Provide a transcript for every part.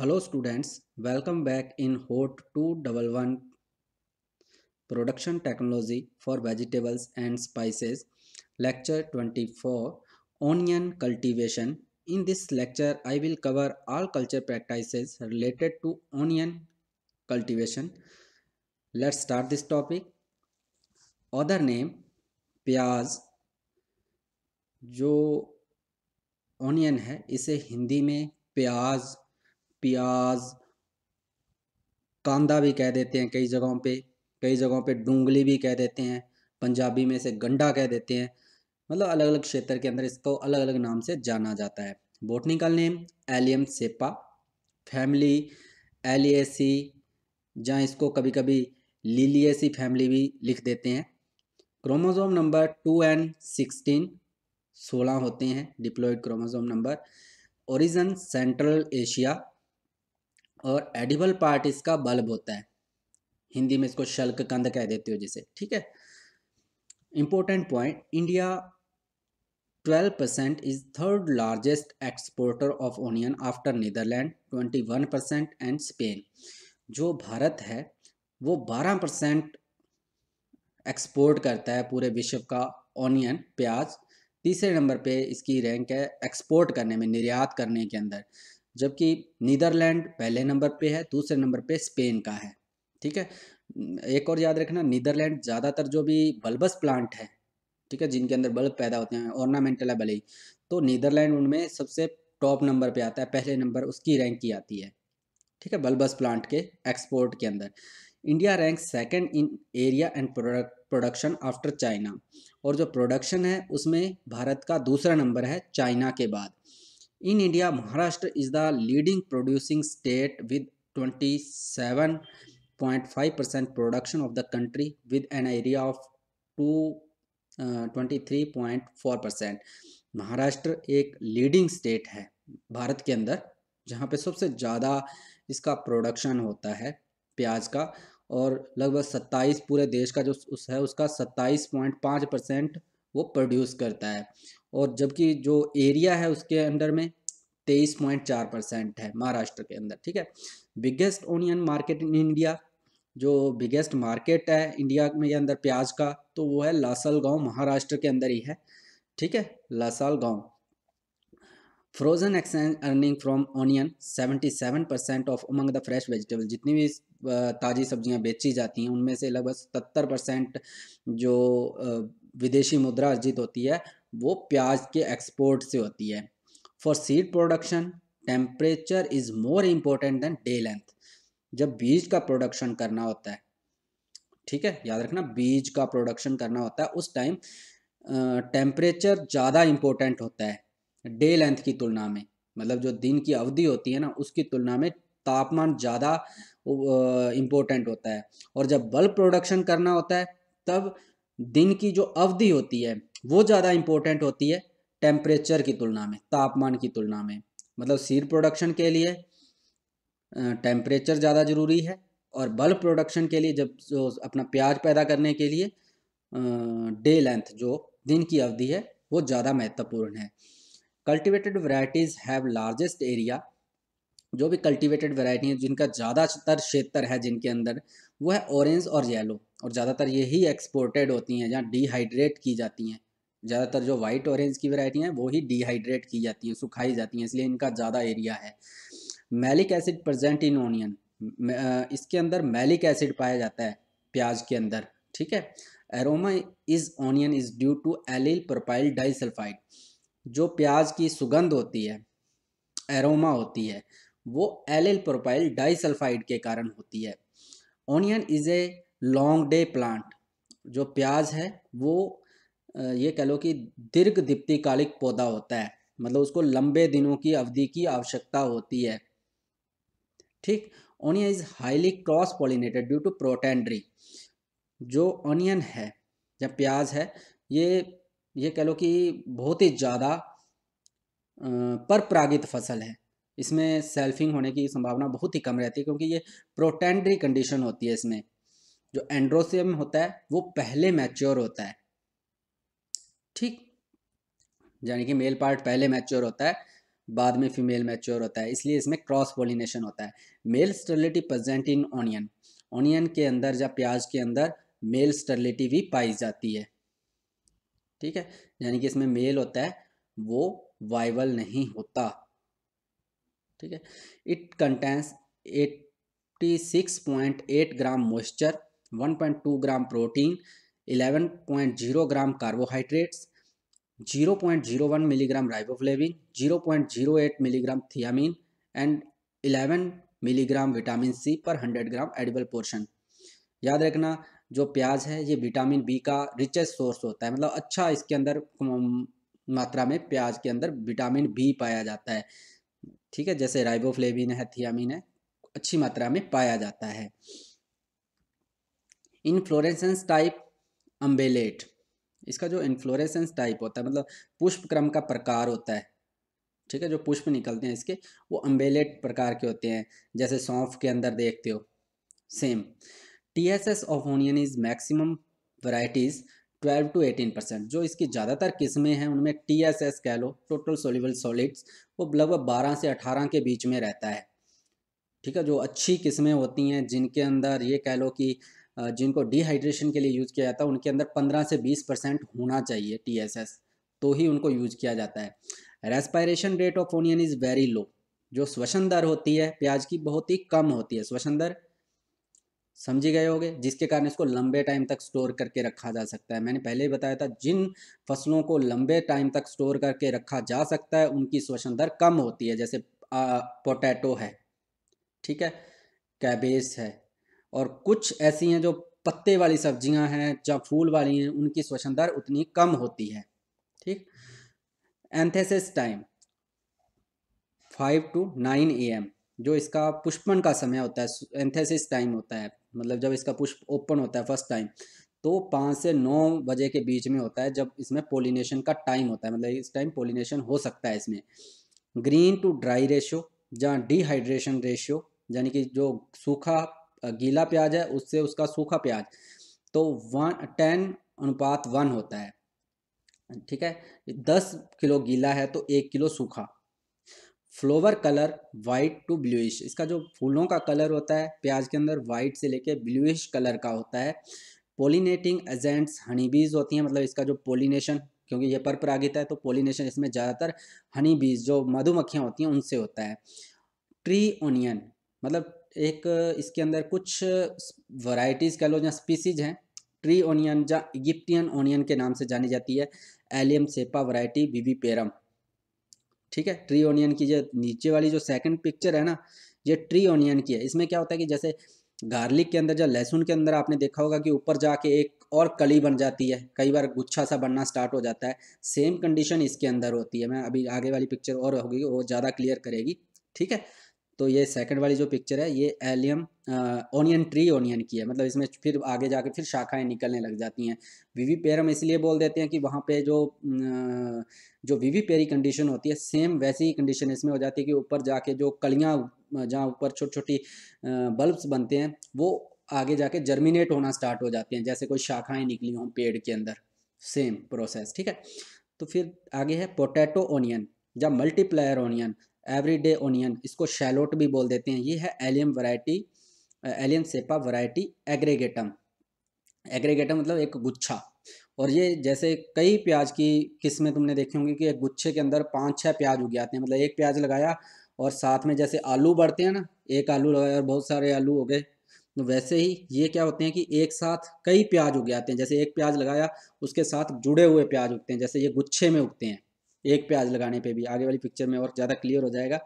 Hello students welcome back in hort two double one production technology for vegetables and spices lecture twenty four onion cultivation in this lecture I will cover all culture practices related to onion cultivation let's start this topic other name pyaz जो onion है इसे हिंदी में प्याज प्याज कांदा भी कह देते हैं कई जगहों पे कई जगहों पे डूंगली भी कह देते हैं पंजाबी में से गंडा कह देते हैं मतलब अलग अलग क्षेत्र के अंदर इसको अलग अलग नाम से जाना जाता है botanical name Allium cepa family Alliaceae जहाँ इसको कभी कभी लीलिएसी फैमिली भी लिख देते हैं chromosome number two and sixteen सोलह होते हैं diploid chromosome number origin central Asia और एडिबल पार्ट इसका बल्ब होता है हिंदी में इसको शल्क कंद कह देते हो जिसे ठीक है important point India 12 percent is third largest exporter of onion after Netherlands 21 percent and Spain जो भारत है वो 12 परसेंट एक्सपोर्ट करता है पूरे विश्व का ऑनियन प्याज तीसरे नंबर पे इसकी रैंक है एक्सपोर्ट करने में निर्यात करने के अंदर जबकि नीदरलैंड पहले नंबर पे है दूसरे नंबर पे स्पेन का है ठीक है एक और याद रखना नीदरलैंड ज़्यादातर जो भी बल्बस प्लांट है ठीक है जिनके अंदर बल्ब पैदा होते हैं ऑर्नामेंटल है भले ही तो नीदरलैंड उनमें सबसे टॉप नंबर पे आता है पहले नंबर उसकी रैंक की आती है ठीक है बल्बस प्लांट के एक्सपोर्ट के अंदर India rank second in area and production after China और जो प्रोडक्शन है उसमें भारत का दूसरा नंबर है चाइना के बाद In India, Maharashtra is the leading producing state with 27.5% production of the country with an area of 23.4%. Maharashtra एक लीडिंग स्टेट है भारत के अंदर जहाँ पे सबसे ज़्यादा इसका प्रोडक्शन होता है प्याज का और लगभग 27 पूरे देश का जो उस है उसका 27.5 परसेंट वो प्रोड्यूस करता है और जबकि जो एरिया है उसके अंडर में तेईस पॉइंट चार परसेंट है महाराष्ट्र के अंदर ठीक है biggest onion market in India जो बिगेस्ट मार्केट है इंडिया में अंदर प्याज का तो वो है लासल महाराष्ट्र के अंदर ही है ठीक है Lasalgaon foreign exchange earning from onion seventy seven percent of among the fresh vegetable जितनी भी ताज़ी सब्जियां बेची जाती हैं उनमें से लगभग सतर परसेंट जो विदेशी मुद्रा अर्जित होती है वो प्याज के एक्सपोर्ट से होती है for seed production temperature is more important than day length जब बीज का प्रोडक्शन करना होता है ठीक है याद रखना बीज का प्रोडक्शन करना होता है उस टाइम टेम्परेचर ज़्यादा इम्पोर्टेंट होता है डे लेंथ की तुलना में मतलब जो दिन की अवधि होती है ना उसकी तुलना में तापमान ज़्यादा इम्पोर्टेंट होता है और जब बल्ब प्रोडक्शन करना होता है तब दिन की जो अवधि होती है वो ज़्यादा इंपॉर्टेंट होती है टेम्परेचर की तुलना में तापमान की तुलना में मतलब सीड प्रोडक्शन के लिए टेम्परेचर ज़्यादा ज़रूरी है और बल्ब प्रोडक्शन के लिए जब जो अपना प्याज पैदा करने के लिए डे लेंथ जो दिन की अवधि है वो ज़्यादा महत्वपूर्ण है cultivated varieties have largest area जो भी कल्टिवेटेड वैरायटी हैं जिनका ज़्यादातर क्षेत्र है जिनके अंदर वो है ऑरेंज और येलो और ज़्यादातर यही एक्सपोर्टेड होती हैं जहाँ डिहाइड्रेट की जाती हैं ज़्यादातर जो वाइट ऑरेंज की वैरायटी हैं वो ही डिहाइड्रेट की जाती हैं सुखाई जाती हैं इसलिए इनका ज़्यादा एरिया है malic acid present in onion इसके अंदर मैलिक एसिड पाया जाता है प्याज के अंदर ठीक है aroma is onion is due to allyl propyl disulphide जो प्याज की सुगंध होती है एरोमा होती है वो एलिल प्रोपाइल डाइसल्फाइड के कारण होती है onion is a long day plant जो प्याज है वो ये कह लो कि दीर्घ दीप्तिकालिक पौधा होता है मतलब उसको लंबे दिनों की अवधि की आवश्यकता होती है ठीक onion is highly cross pollinated due to protandry जो ऑनियन है या प्याज है ये ये कह लो कि बहुत ही ज़्यादा पर परागित फसल है इसमें सेल्फिंग होने की संभावना बहुत ही कम रहती है क्योंकि ये प्रोटेंड्री कंडीशन होती है इसमें जो एंड्रोसियम होता है वो पहले मैच्योर होता है ठीक यानी कि मेल पार्ट पहले मैच्योर होता है बाद में फीमेल मैच्योर होता है इसलिए इसमें क्रॉस पोलिनेशन होता है male sterility present in onion onion के अंदर या प्याज के अंदर मेल स्टर्लिटी भी पाई जाती है ठीक है यानी कि इसमें मेल होता है वो वाइवल नहीं होता ठीक है it contains 86.8 gram moisture 1.2 gram protein 11.0 gram carbohydrates 0.01 milligram riboflavin 0.08 milligram thiamine and 11 milligram vitamin C per 100 gram edible portion याद रखना जो प्याज है ये विटामिन बी का रिचेस्ट सोर्स होता है मतलब अच्छा इसके अंदर मात्रा में प्याज के अंदर विटामिन बी पाया जाता है ठीक है जैसे राइबोफ्लेविन है थियामिन है अच्छी मात्रा में पाया जाता है इनफ्लोरेंसेंस टाइप अम्बेलेट इसका जो इन्फ्लोरेसेंस टाइप होता है मतलब पुष्प क्रम का प्रकार होता है ठीक है जो पुष्प निकलते हैं इसके वो अम्बेलेट प्रकार के होते हैं जैसे सौंफ के अंदर देखते हो same T S S of onion is maximum varieties twelve to eighteen percent जो इसकी ज़्यादातर किस्में हैं उनमें टी एस एस कह लो टोटल सोलिबल सॉलिड्स वो लगभग बारह से अठारह के बीच में रहता है ठीक है जो अच्छी किस्में होती हैं जिनके अंदर ये कह लो कि जिनको डिहाइड्रेशन के लिए यूज़ किया जाता है उनके अंदर 15 से 20 परसेंट होना चाहिए टीएसएस तो ही उनको यूज किया जाता है respiration rate of onion is very low जो श्वसन दर होती है प्याज की बहुत ही कम होती है श्वसन दर समझी गए होगे जिसके कारण इसको लंबे टाइम तक स्टोर करके रखा जा सकता है मैंने पहले ही बताया था जिन फसलों को लंबे टाइम तक स्टोर करके रखा जा सकता है उनकी श्वसन दर कम होती है जैसे पोटैटो है ठीक है कैबेज है और कुछ ऐसी हैं जो पत्ते वाली सब्जियां हैं जो फूल वाली हैं उनकी श्वसन दर उतनी कम होती है ठीक anthesis time five to nine A M जो इसका पुष्पन का समय होता है एंथेसिस टाइम होता है मतलब जब इसका पुष्प ओपन होता है फर्स्ट टाइम तो पाँच से नौ बजे के बीच में होता है जब इसमें पोलिनेशन का टाइम होता है मतलब इस टाइम पोलिनेशन हो सकता है इसमें ग्रीन टू ड्राई रेशियो जहाँ डिहाइड्रेशन रेशियो यानी कि जो सूखा गीला प्याज है उससे उसका सूखा प्याज तो वन टेन अनुपात वन होता है ठीक है दस किलो गीला है तो एक किलो सूखा flower colour white to bluish इसका जो फूलों का कलर होता है प्याज के अंदर वाइट से लेके ब्लूइश कलर का होता है पोलिनेटिंग एजेंट्स हनीबीज होती हैं मतलब इसका जो पोलिनेशन क्योंकि ये पर परागित है तो पोलिनेशन इसमें ज़्यादातर हनी बीज जो मधुमक्खियाँ होती हैं उनसे होता है ट्री ओनियन मतलब एक इसके अंदर कुछ वराइटीज़ कह लो या स्पीसीज हैं ट्री ओनियन या इगिप्टियन ओनियन के नाम से जानी जाती है एलियम सेपा वराइटी बीबी पेरम ठीक है ट्री ओनियन की जो नीचे वाली जो सेकंड पिक्चर है ना ये ट्री ओनियन की है इसमें क्या होता है कि जैसे गार्लिक के अंदर या लहसुन के अंदर आपने देखा होगा कि ऊपर जाके एक और कली बन जाती है कई बार गुच्छा सा बनना स्टार्ट हो जाता है सेम कंडीशन इसके अंदर होती है मैं अभी आगे वाली पिक्चर और होगी वो ज़्यादा क्लियर करेगी ठीक है तो ये सेकंड वाली जो पिक्चर है ये एलियम ओनियन ट्री ओनियन की है मतलब इसमें फिर आगे जाके फिर शाखाएं निकलने लग जाती हैं वीवी पेयर हम इसलिए बोल देते हैं कि वहाँ पे जो जो वीवी पेयर कंडीशन होती है सेम वैसी ही कंडीशन इसमें हो जाती है कि ऊपर जाके जो कलियाँ जहाँ ऊपर छोटी छोटी बल्ब्स बनते हैं वो आगे जाके जर्मिनेट होना स्टार्ट हो जाते हैं जैसे कोई शाखाएँ निकली हों पेड़ के अंदर सेम प्रोसेस ठीक है तो फिर आगे है पोटैटो ओनियन या multiplier onion every day onion इसको शैलोट भी बोल देते हैं ये है Allium variety Allium cepa variety aggregatum aggregatum मतलब एक गुच्छा और ये जैसे कई प्याज की किस्में तुमने देखी होंगी कि एक गुच्छे के अंदर पाँच छः प्याज उग जाते हैं मतलब एक प्याज लगाया और साथ में जैसे आलू बढ़ते हैं ना एक आलू लगाया और बहुत सारे आलू हो गए तो वैसे ही ये क्या होते हैं कि एक साथ कई प्याज उग जाते हैं जैसे एक प्याज लगाया उसके साथ जुड़े हुए प्याज उगते हैं जैसे ये गुच्छे में उगते हैं एक प्याज लगाने पे भी आगे वाली पिक्चर में और ज़्यादा क्लियर हो जाएगा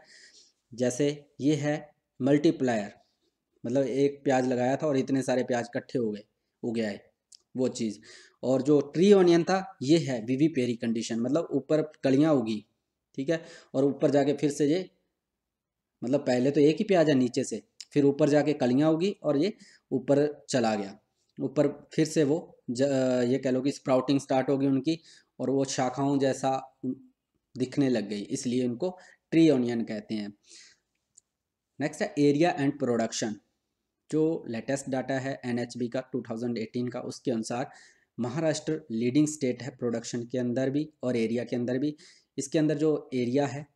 जैसे ये है मल्टीप्लायर मतलब एक प्याज लगाया था और इतने सारे प्याज इकट्ठे हो गए उग गया है वो चीज़ और जो ट्री ऑनियन था ये है वीवी पेरी कंडीशन मतलब ऊपर कलियाँ उगी ठीक है और ऊपर जाके फिर से ये मतलब पहले तो एक ही प्याज है नीचे से फिर ऊपर जाके कलियाँ उगी और ये ऊपर चला गया ऊपर फिर से वो ज, ये कह लो कि स्प्राउटिंग स्टार्ट होगी उनकी और वो शाखाओं जैसा दिखने लग गई इसलिए उनको ट्री ऑनियन कहते हैं नेक्स्ट है एरिया एंड प्रोडक्शन जो लेटेस्ट डाटा है एनएचबी का 2018 का उसके अनुसार महाराष्ट्र लीडिंग स्टेट है प्रोडक्शन के अंदर भी और एरिया के अंदर भी इसके अंदर जो एरिया है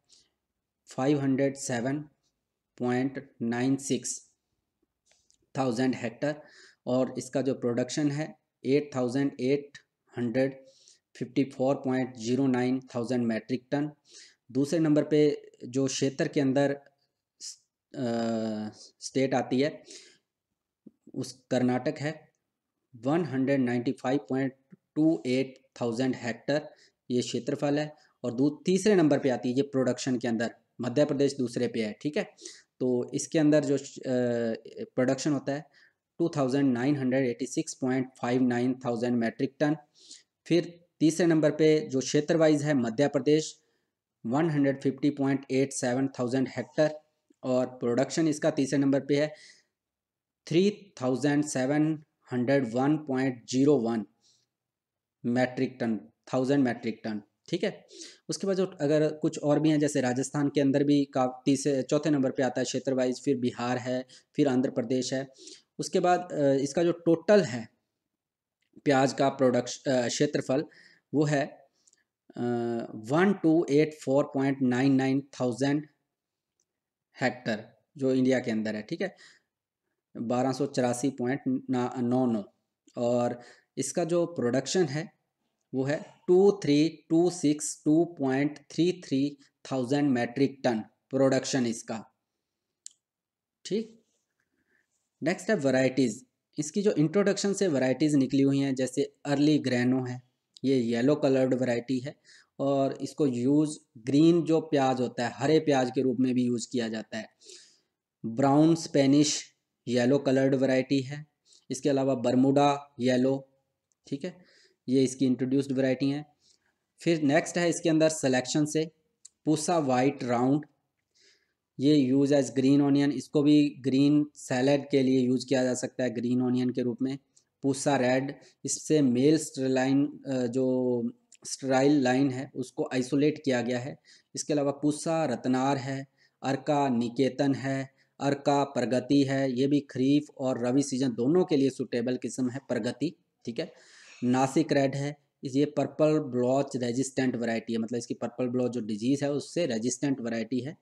507.96 थाउजेंड हेक्टर और इसका जो प्रोडक्शन है 8,800 54.09,000 थाउजेंड मैट्रिक टन दूसरे नंबर पे जो क्षेत्र के अंदर स्टेट आती है उस कर्नाटक है 195.28,000 थाउजेंड हेक्टर ये क्षेत्रफल है और दू तीसरे नंबर पे आती है ये प्रोडक्शन के अंदर मध्य प्रदेश दूसरे पे है ठीक है तो इसके अंदर जो प्रोडक्शन होता है 2986.59,000 थाउजेंड मैट्रिक टन फिर तीसरे नंबर पे जो क्षेत्र वाइज है मध्य प्रदेश 150.87000 थाउजेंड हेक्टर और प्रोडक्शन इसका तीसरे नंबर पे है 3701.01 metric ton thousand metric ton ठीक है उसके बाद जो अगर कुछ और भी हैं जैसे राजस्थान के अंदर भी का तीसरे चौथे नंबर पे आता है क्षेत्र वाइज फिर बिहार है फिर आंध्र प्रदेश है उसके बाद इसका जो टोटल है प्याज का प्रोडक्श क्षेत्रफल वो है one two eight four point nine nine thousand hectare जो इंडिया के अंदर है ठीक है बारह सौ चौरासी पॉइंट नौ नौ और इसका जो प्रोडक्शन है वो है two three two six two point three three thousand metric ton production इसका ठीक नेक्स्ट है वराइटीज़ इसकी जो इंट्रोडक्शन से वराइटीज़ निकली हुई हैं जैसे अर्ली ग्रैनो है ये येलो कलर्ड वैरायटी है और इसको यूज़ ग्रीन जो प्याज होता है हरे प्याज के रूप में भी यूज़ किया जाता है brown Spanish yellow coloured variety है इसके अलावा बरमुडा येलो ठीक है ये इसकी इंट्रोड्यूस्ड वैरायटी हैं फिर नेक्स्ट है इसके अंदर सिलेक्शन से पूसा वाइट राउंड ये यूज़ एज ग्रीन ऑनियन इसको भी ग्रीन सैलड के लिए यूज किया जा सकता है ग्रीन ऑनियन के रूप में पूसा रेड इससे मेल स्टरलाइन जो स्ट्राइल लाइन है उसको आइसोलेट किया गया है इसके अलावा पूसा रतनार है अर्का निकेतन है अर्का प्रगति है ये भी खरीफ और रवि सीजन दोनों के लिए सुटेबल किस्म है प्रगति ठीक है नासिक रेड है ये पर्पल ब्लॉच रेजिस्टेंट वैरायटी है मतलब इसकी पर्पल ब्लॉच जो डिजीज़ है उससे रेजिस्टेंट वैरायटी है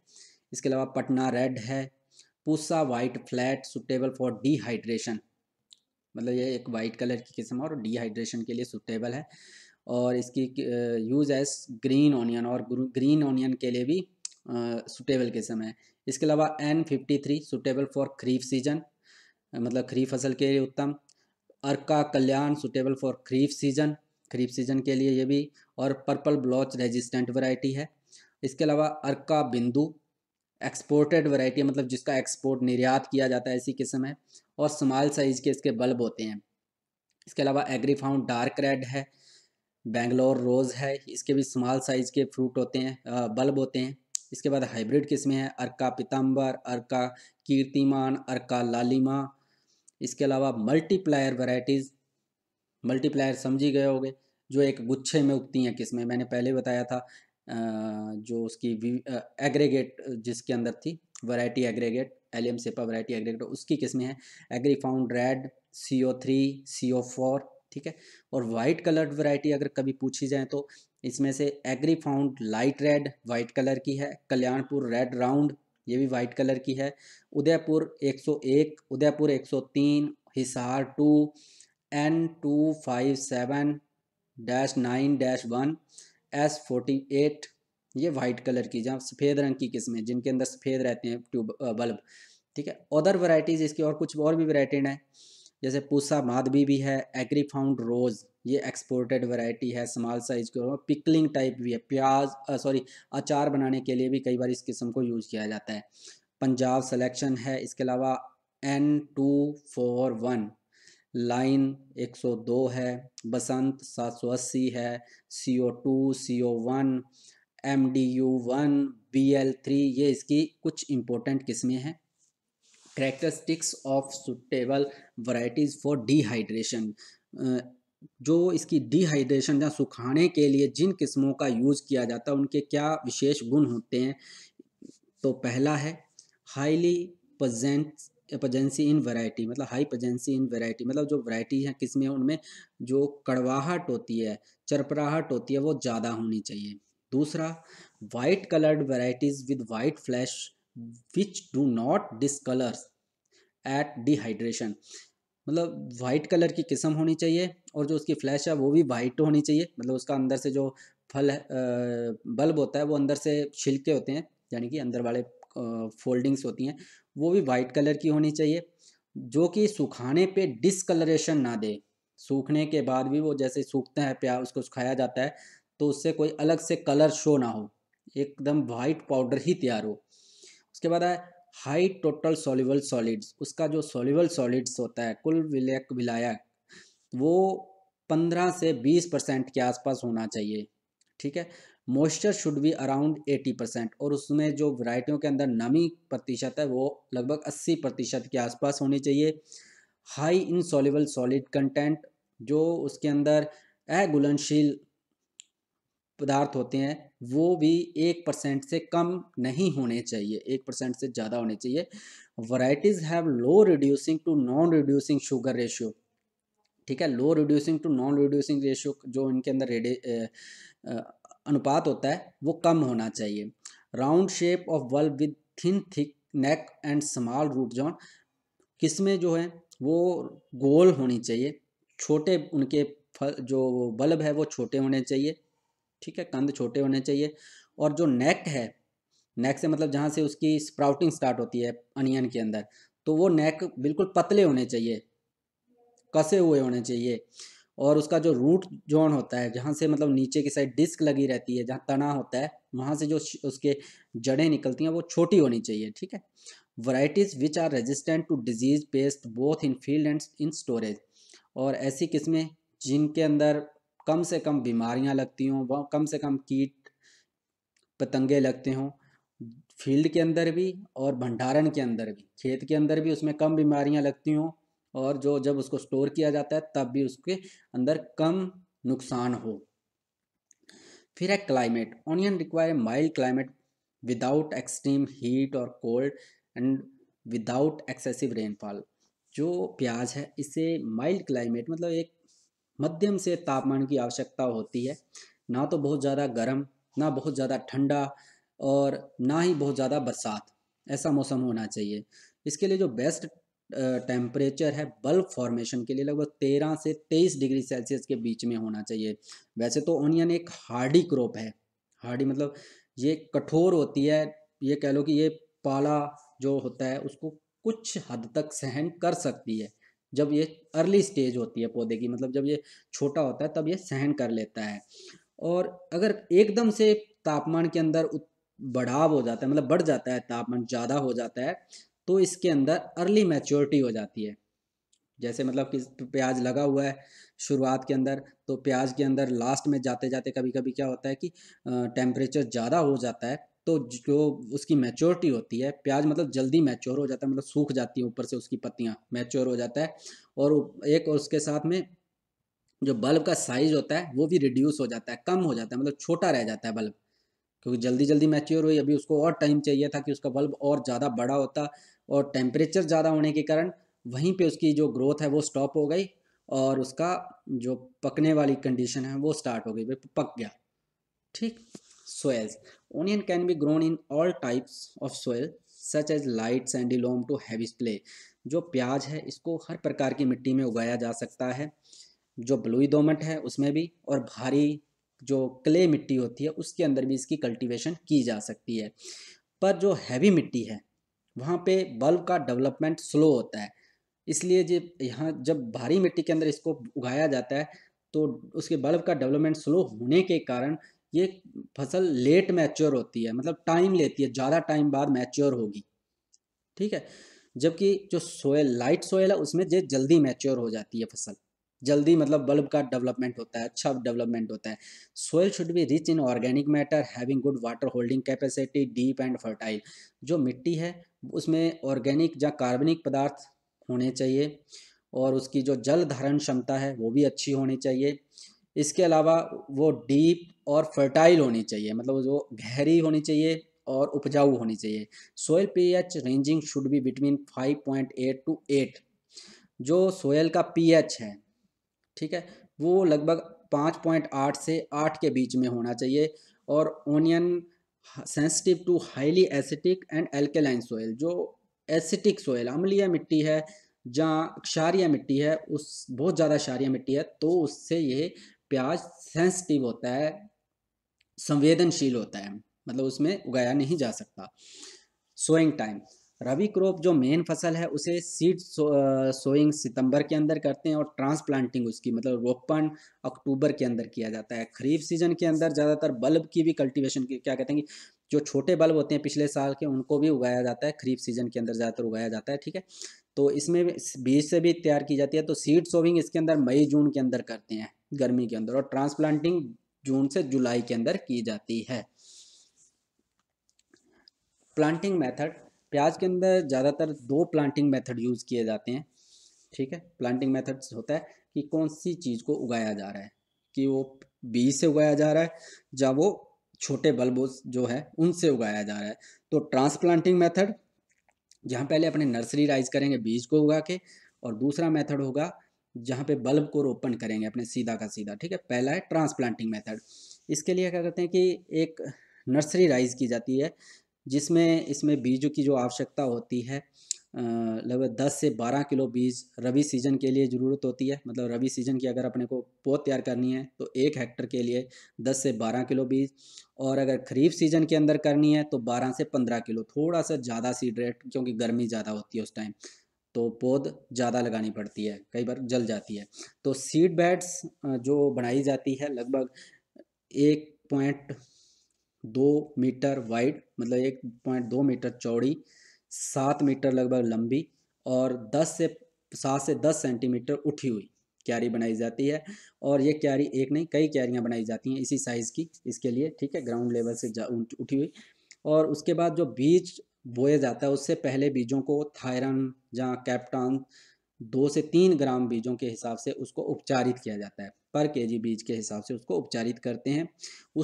इसके अलावा पटना रेड है Pusa white flat suitable for dehydration मतलब ये एक वाइट कलर की किस्म और डिहाइड्रेशन के लिए सूटेबल है और इसकी यूज़ एस ग्रीन ऑनियन और ग्रीन ऑनियन के लिए भी सूटेबल किस्म है इसके अलावा N fifty three suitable for kharif season मतलब खरीफ फसल के लिए उत्तम Arka Kalyan suitable for kharif season kharif season के लिए ये भी और पर्पल ब्लॉच रेजिस्टेंट वैरायटी है इसके अलावा अर्का बिंदु एक्सपोर्टेड वैरायटी मतलब जिसका एक्सपोर्ट निर्यात किया जाता है ऐसी किस्म है और स्मॉल साइज़ के इसके बल्ब होते हैं इसके अलावा एग्री फाउंड डार्क रेड है बेंगलोर रोज़ है इसके भी स्मॉल साइज़ के फ्रूट होते हैं बल्ब होते हैं इसके बाद हाइब्रिड किस्में हैं अर्का पिताम्बर अर्का कीर्तिमान अर्का लालिमा इसके अलावा मल्टीप्लायर वराइटीज़ मल्टीप्लायर समझी गए होंगे जो एक गुच्छे में उगती हैं किस्में मैंने पहले बताया था जो उसकी एग्रीगेट जिसके अंदर थी variety aggregate Allium cepa variety aggregate उसकी किस्में हैं Agrifound red C O three C O four ठीक है और वाइट कलर्ड वैरायटी अगर कभी पूछी जाए तो इसमें से Agrifound light red white colour की है कल्याणपुर रेड राउंड ये भी वाइट कलर की है Udaipur 101 Udaipur 103 Hisar two N two five seven dash nine dash one S forty eight ये वाइट कलर की जहाँ सफ़ेद रंग की किस्में जिनके अंदर सफ़ेद रहते हैं ट्यूब बल्ब ठीक है अदर वराइटीज़ इसकी और कुछ और भी वरायटी हैं जैसे पूसा माधवी भी है एग्री फाउंड रोज़ ये एक्सपोर्टेड वैरायटी है स्मॉल साइज़ की और पिकलिंग टाइप भी है प्याज सॉरी अचार बनाने के लिए भी कई बार इस किस्म को यूज़ किया जाता है पंजाब सेलेक्शन है इसके अलावा N two four one line 102 है बसंत 780 है C O two C O one M D U one B L three ये इसकी कुछ इम्पोर्टेंट किस्में हैं characteristics of suitable varieties for dehydration जो इसकी डिहाइड्रेशन या सुखाने के लिए जिन किस्मों का यूज़ किया जाता है उनके क्या विशेष गुण होते हैं तो पहला है highly pungent pungency in variety मतलब हाई पजेंसी इन वैरायटी मतलब जो वैरायटी है किस्में उनमें जो कड़वाहट होती है चरपराहट होती है वो ज़्यादा होनी चाहिए दूसरा white coloured varieties with white flesh which do not discolours at dehydration मतलब वाइट कलर की किस्म होनी चाहिए और जो उसकी फ्लैश है वो भी वाइट होनी चाहिए मतलब उसका अंदर से जो फल बल्ब होता है वो अंदर से छिलके होते हैं यानी कि अंदर वाले फोल्डिंग्स होती हैं वो भी वाइट कलर की होनी चाहिए जो कि सुखाने पे डिसकलरेशन ना दे सूखने के बाद भी वो जैसे सूखते हैं प्याज उसको सुखाया जाता है तो उससे कोई अलग से कलर शो ना हो एकदम वाइट पाउडर ही तैयार हो उसके बाद आए हाई टोटल सोल्यूबल सॉलिड्स उसका जो सोल्यूबल सॉलिड्स होता है कुल विलयक विलायक वो पंद्रह से बीस परसेंट के आसपास होना चाहिए ठीक है moisture should be around 80 percent और उसमें जो वैरायटियों के अंदर नमी प्रतिशत है वो लगभग 80 प्रतिशत के आसपास होनी चाहिए हाई इनसॉल्युबल सॉलिड कंटेंट जो उसके अंदर अगुलनशील पदार्थ होते हैं वो भी एक परसेंट से कम नहीं होने चाहिए एक परसेंट से ज़्यादा होने चाहिए varieties have low reducing to non reducing sugar ratio ठीक है low reducing to non reducing ratio जो इनके अंदर रेडे अनुपात होता है वो कम होना चाहिए round shape of bulb with thin thick neck and small root zone किस्में जो है वो गोल होनी चाहिए छोटे उनके फल जो बल्ब है वो छोटे होने चाहिए ठीक है कंध छोटे होने चाहिए और जो नेक है नेक से मतलब जहाँ से उसकी स्प्राउटिंग स्टार्ट होती है अनियन के अंदर तो वो नेक बिल्कुल पतले होने चाहिए कसे हुए होने चाहिए और उसका जो रूट जोन होता है जहाँ से मतलब नीचे की साइड डिस्क लगी रहती है जहाँ तना होता है वहाँ से जो उसके जड़ें निकलती हैं वो छोटी होनी चाहिए ठीक है varieties which are resistant to disease based both in field and in storage और ऐसी किस्में जिनके अंदर कम से कम बीमारियाँ लगती हों कम से कम कीट पतंगे लगते हों फील्ड के अंदर भी और भंडारण के अंदर भी खेत के अंदर भी उसमें कम बीमारियाँ लगती हों और जो जब उसको स्टोर किया जाता है तब भी उसके अंदर कम नुकसान हो फिर है climate onion require mild climate without extreme heat और cold and without excessive rainfall जो प्याज है इसे माइल्ड क्लाइमेट मतलब एक मध्यम से तापमान की आवश्यकता होती है ना तो बहुत ज़्यादा गर्म ना बहुत ज़्यादा ठंडा और ना ही बहुत ज़्यादा बरसात ऐसा मौसम होना चाहिए इसके लिए जो बेस्ट टेम्परेचर है बल्ब फॉर्मेशन के लिए लगभग तेरह से तेईस डिग्री सेल्सियस के बीच में होना चाहिए वैसे तो ऑनियन एक हार्डी क्रॉप है हार्डी मतलब ये कठोर होती है ये कह लो कि ये पाला जो होता है उसको कुछ हद तक सहन कर सकती है जब ये अर्ली स्टेज होती है पौधे की मतलब जब ये छोटा होता है तब ये सहन कर लेता है और अगर एकदम से तापमान के अंदर बढ़ाव हो जाता है मतलब बढ़ जाता है तापमान ज़्यादा हो जाता है तो इसके अंदर अर्ली मैच्योरिटी हो जाती है जैसे मतलब कि प्याज लगा हुआ है शुरुआत के अंदर तो प्याज के अंदर लास्ट में जाते जाते कभी कभी क्या होता है कि टेम्परेचर ज़्यादा हो जाता है तो जो उसकी मैच्योरिटी होती है प्याज मतलब जल्दी मैच्योर हो जाता है मतलब सूख जाती है ऊपर से उसकी पत्तियाँ मैच्योर हो जाता है और एक और उसके साथ में जो बल्ब का साइज होता है वो भी रिड्यूस हो जाता है कम हो जाता है मतलब छोटा रह जाता है बल्ब क्योंकि जल्दी जल्दी मैच्योर हुई अभी उसको और टाइम चाहिए था कि उसका बल्ब और ज़्यादा बड़ा होता और टेम्परेचर ज़्यादा होने के कारण वहीं पे उसकी जो ग्रोथ है वो स्टॉप हो गई और उसका जो पकने वाली कंडीशन है वो स्टार्ट हो गई पक गया ठीक soils onion can be grown in all types of soil such as light sandy loam to heavy स्प्ले जो प्याज है इसको हर प्रकार की मिट्टी में उगाया जा सकता है जो ब्लूई दोमट है उसमें भी और भारी जो क्ले मिट्टी होती है उसके अंदर भी इसकी कल्टीवेशन की जा सकती है पर जो हैवी मिट्टी है वहाँ पे बल्ब का डेवलपमेंट स्लो होता है इसलिए जब यहाँ जब भारी मिट्टी के अंदर इसको उगाया जाता है तो उसके बल्ब का डेवलपमेंट स्लो होने के कारण ये फसल लेट मैच्योर होती है मतलब टाइम लेती है ज़्यादा टाइम बाद मैच्योर होगी ठीक है जबकि जो सोयल लाइट सोयल है उसमें ये जल्दी मैच्योर हो जाती है फसल जल्दी मतलब बल्ब का डेवलपमेंट होता है अच्छा डेवलपमेंट होता है soil should be rich in organic matter having good water holding capacity deep and fertile जो मिट्टी है उसमें ऑर्गेनिक या कार्बनिक पदार्थ होने चाहिए और उसकी जो जल धारण क्षमता है वो भी अच्छी होनी चाहिए इसके अलावा वो डीप और फर्टाइल होनी चाहिए मतलब वो गहरी होनी चाहिए और उपजाऊ होनी चाहिए soil pH ranging should be between 5.8 to 8 जो सोयल का पीएच है ठीक है वो लगभग पाँच पॉइंट आठ से आठ के बीच में होना चाहिए और onion sensitive to highly acidic and alkaline soil जो एसिटिक सोयल अम्लीय मिट्टी है जहाँ क्षारीय मिट्टी है उस बहुत ज़्यादा क्षारीय मिट्टी है तो उससे ये प्याज सेंसिटिव होता है संवेदनशील होता है मतलब उसमें उगाया नहीं जा सकता सोइंग टाइम रबी क्रॉप जो मेन फसल है उसे सीड सोइंग सितंबर के अंदर करते हैं और ट्रांसप्लांटिंग उसकी मतलब रोपण अक्टूबर के अंदर किया जाता है खरीफ सीजन के अंदर ज़्यादातर बल्ब की भी कल्टीवेशन की क्या कहते हैं कि जो छोटे बल्ब होते हैं पिछले साल के उनको भी उगाया जाता है खरीफ सीजन के अंदर ज़्यादातर उगाया जाता है ठीक है तो इसमें बीज से भी तैयार की जाती है तो सीड सोविंग इसके अंदर मई जून के अंदर करते हैं गर्मी के अंदर और ट्रांसप्लांटिंग जून से जुलाई के अंदर की जाती है प्लांटिंग मेथड प्याज के अंदर ज़्यादातर दो प्लांटिंग मेथड यूज़ किए जाते हैं ठीक है प्लांटिंग मेथड्स होता है कि कौन सी चीज़ को उगाया जा रहा है कि वो बीज से उगाया जा रहा है या वो छोटे बल्ब जो है उनसे उगाया जा रहा है तो ट्रांसप्लांटिंग मेथड जहाँ पहले अपने नर्सरी राइज करेंगे बीज को उगा के और दूसरा मेथड होगा जहाँ पे बल्ब को रोपण करेंगे अपने सीधा का सीधा ठीक है पहला है ट्रांसप्लांटिंग मेथड इसके लिए क्या करते हैं कि एक नर्सरी राइज की जाती है जिसमें इसमें बीजों की जो आवश्यकता होती है लगभग दस से बारह किलो बीज रबी सीजन के लिए ज़रूरत होती है मतलब रबी सीजन की अगर अपने को पौध तैयार करनी है तो एक हेक्टर के लिए दस से बारह किलो बीज और अगर खरीफ सीजन के अंदर करनी है तो बारह से पंद्रह किलो थोड़ा सा ज़्यादा सीड रेट क्योंकि गर्मी ज़्यादा होती है उस टाइम तो पौध ज़्यादा लगानी पड़ती है कई बार जल जाती है तो सीड बेड्स जो बनाई जाती है लगभग एक पॉइंट दो मीटर वाइड मतलब एक पॉइंट दो मीटर चौड़ी सात मीटर लगभग लंबी और दस से सात से दस सेंटीमीटर उठी हुई क्यारी बनाई जाती है और ये क्यारी एक नहीं कई क्यारियाँ बनाई जाती हैं इसी साइज़ की इसके लिए ठीक है ग्राउंड लेवल से उठी हुई और उसके बाद जो बीज बोया जाता है उससे पहले बीजों को थायरन या कैप्टन दो से तीन ग्राम बीजों के हिसाब से उसको उपचारित किया जाता है पर केजी बीज के हिसाब से उसको उपचारित करते हैं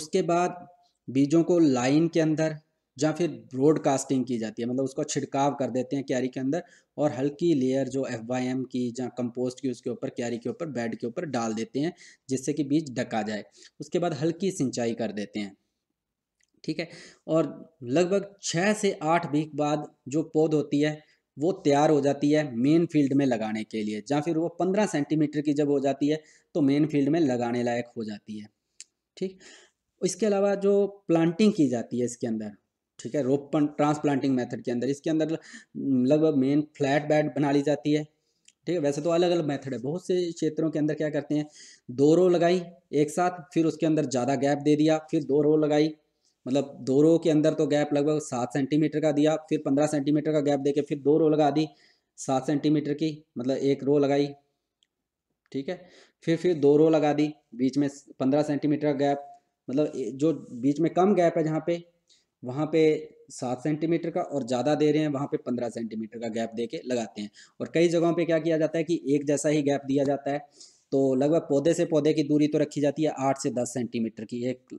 उसके बाद बीजों को लाइन के अंदर या फिर ब्रॉडकास्टिंग की जाती है मतलब उसका छिड़काव कर देते हैं क्यारी के अंदर और हल्की लेयर जो एफ वाई एम की या कंपोस्ट की उसके ऊपर क्यारी के ऊपर बेड के ऊपर डाल देते हैं जिससे कि बीज ढका जाए उसके बाद हल्की सिंचाई कर देते हैं ठीक है और लगभग छः से आठ वीक बाद जो पौध होती है वो तैयार हो जाती है मेन फील्ड में लगाने के लिए या फिर वो पंद्रह सेंटीमीटर की जब हो जाती है तो मेन फील्ड में लगाने लायक हो जाती है ठीक इसके अलावा जो प्लांटिंग की जाती है इसके अंदर ठीक है रोपन ट्रांसप्लांटिंग मेथड के अंदर इसके अंदर लगभग मेन फ्लैट बेड बना ली जाती है ठीक है वैसे तो अलग अलग मेथड है बहुत से क्षेत्रों के अंदर क्या करते हैं दो रो लगाई एक साथ फिर उसके अंदर ज़्यादा गैप दे दिया फिर दो रो लगाई मतलब दो रो के अंदर तो गैप लगभग सात सेंटीमीटर का दिया फिर पंद्रह सेंटीमीटर का गैप दे के फिर दो रो लगा दी सात सेंटीमीटर की मतलब एक रो लगाई ठीक है फिर फिर दो रो लगा दी बीच में पंद्रह सेंटीमीटर का गैप मतलब जो बीच में कम गैप है जहाँ पे वहाँ पे सात सेंटीमीटर का और ज़्यादा दे रहे हैं वहाँ पे पंद्रह सेंटीमीटर का गैप दे के लगाते हैं और कई जगहों पे क्या किया जाता है कि एक जैसा ही गैप दिया जाता है तो लगभग पौधे से पौधे की दूरी तो रखी जाती है आठ से दस सेंटीमीटर की एक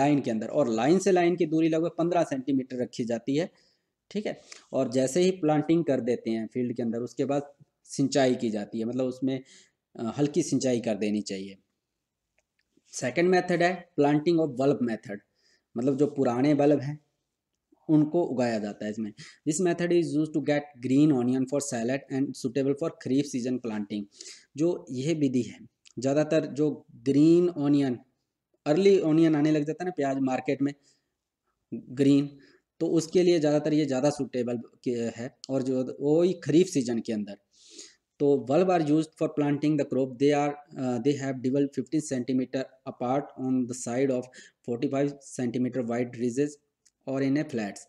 लाइन के अंदर और लाइन से लाइन की दूरी लगभग पंद्रह सेंटीमीटर रखी जाती है ठीक है और जैसे ही प्लांटिंग कर देते हैं फील्ड के अंदर उसके बाद सिंचाई की जाती है मतलब उसमें हल्की सिंचाई कर देनी चाहिए सेकेंड मेथड है प्लांटिंग ऑफ बल्ब मेथड मतलब जो पुराने बल्ब हैं उनको उगाया जाता है इसमें this method is use to get green onion for salad and suitable for kharif season planting जो यह विधि है ज़्यादातर जो ग्रीन ऑनियन अर्ली ऑनियन आने लग जाता है ना प्याज मार्केट में ग्रीन तो उसके लिए ज़्यादातर ये ज़्यादा सूटेबल है और जो वही खरीफ सीजन के अंदर तो bulb are use for planting the crop they are they have have developed 15 centimeter apart on the side of 45 centimetre wide ridges और ए फ्लैट्स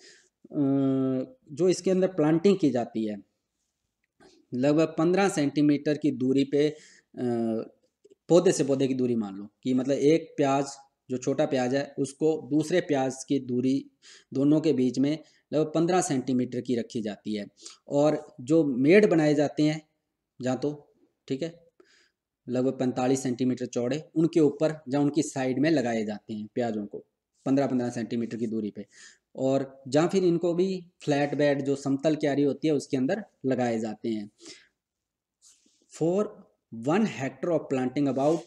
जो इसके अंदर प्लांटिंग की जाती है लगभग पंद्रह सेंटीमीटर की दूरी पे uh, पौधे से पौधे की दूरी मान लो कि मतलब एक प्याज जो छोटा प्याज है उसको दूसरे प्याज की दूरी दोनों के बीच में लगभग पंद्रह सेंटीमीटर की रखी जाती है और जो मेड बनाए जाते हैं या तो ठीक है लगभग पैंतालीस सेंटीमीटर चौड़े उनके ऊपर या उनकी साइड में लगाए जाते हैं प्याजों को पंद्रह पंद्रह सेंटीमीटर की दूरी पे और या फिर इनको भी फ्लैट बेड जो समतल क्यारी होती है उसके अंदर लगाए जाते हैं for one hectare of planting about